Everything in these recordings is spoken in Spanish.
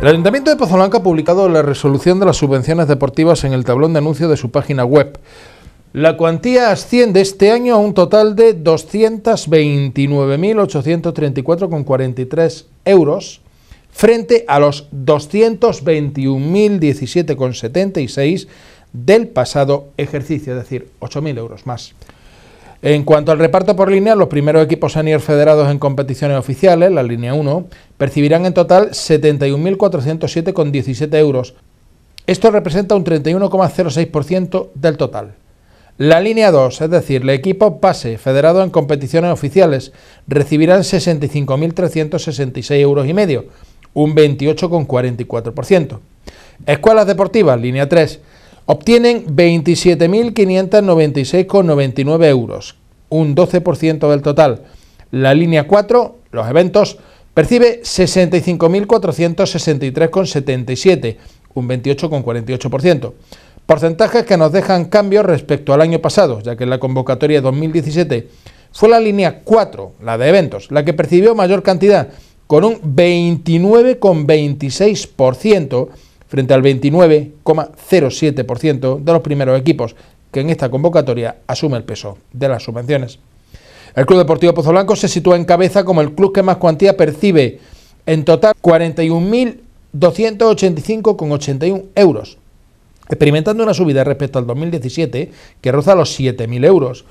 El Ayuntamiento de Pozolanca ha publicado la resolución de las subvenciones deportivas en el tablón de anuncio de su página web. La cuantía asciende este año a un total de 229.834,43 euros frente a los 221.017,76 del pasado ejercicio, es decir, 8.000 euros más. En cuanto al reparto por línea, los primeros equipos senior federados en competiciones oficiales, la línea 1, percibirán en total 71.407,17 euros. Esto representa un 31,06% del total. La línea 2, es decir, el equipo pase federado en competiciones oficiales, recibirán 65366,5 euros un 28,44%. Escuelas deportivas, línea 3, obtienen 27.596,99 euros, un 12% del total. La línea 4, los eventos, percibe 65.463,77, un 28,48%. Porcentajes que nos dejan cambios respecto al año pasado, ya que en la convocatoria 2017 fue la línea 4, la de eventos, la que percibió mayor cantidad, con un 29,26% frente al 29,07% de los primeros equipos que en esta convocatoria asume el peso de las subvenciones. El Club Deportivo Pozo Blanco se sitúa en cabeza como el club que más cuantía percibe, en total 41.285,81 euros, experimentando una subida respecto al 2017 que roza los 7.000 euros.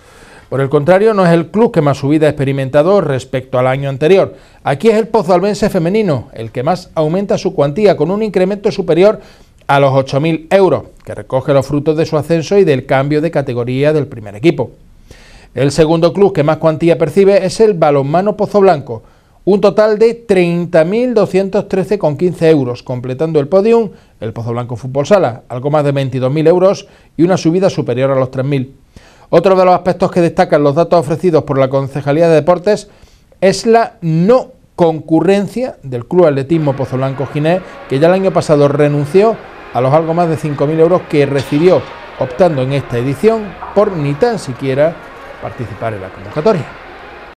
Por el contrario, no es el club que más subida ha experimentado respecto al año anterior. Aquí es el Pozo Albense femenino, el que más aumenta su cuantía, con un incremento superior a los 8.000 euros, que recoge los frutos de su ascenso y del cambio de categoría del primer equipo. El segundo club que más cuantía percibe es el Balonmano Pozo Blanco, un total de 30.213,15 euros, completando el podium el Pozo Blanco Fútbol Sala, algo más de 22.000 euros y una subida superior a los 3.000. Otro de los aspectos que destacan los datos ofrecidos por la Concejalía de Deportes es la no concurrencia del Club Atletismo Pozo Blanco Ginés, que ya el año pasado renunció a los algo más de 5.000 euros que recibió, optando en esta edición por ni tan siquiera participar en la convocatoria.